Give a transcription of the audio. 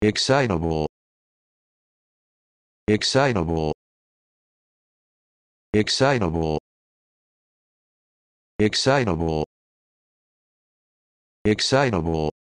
excitable excitable excitable excitable excitable